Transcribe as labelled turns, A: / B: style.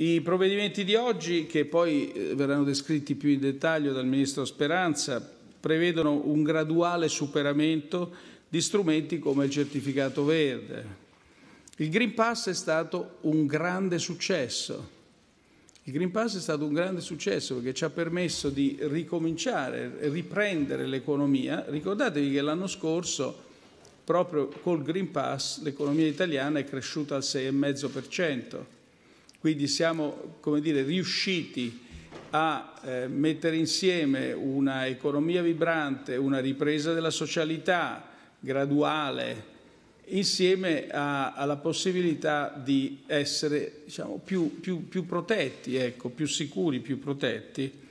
A: I provvedimenti di oggi, che poi eh, verranno descritti più in dettaglio dal Ministro Speranza, prevedono un graduale superamento di strumenti come il certificato verde. Il Green Pass è stato un grande successo. Il Green Pass è stato un grande successo perché ci ha permesso di ricominciare, riprendere l'economia. Ricordatevi che l'anno scorso, proprio col Green Pass, l'economia italiana è cresciuta al 6,5%. Quindi siamo come dire, riusciti a eh, mettere insieme una economia vibrante, una ripresa della socialità graduale, insieme a, alla possibilità di essere diciamo, più, più, più protetti, ecco, più sicuri, più protetti